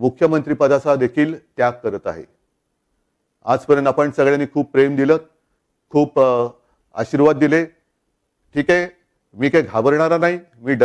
मुख्यमंत्रीपदाचा देखील त्याग करत आहे आजपर्यंत आपण सगळ्यांनी खूप प्रेम दिलं खूप आशीर्वाद दिले ठीक आहे मी काही घाबरणारा नाही मी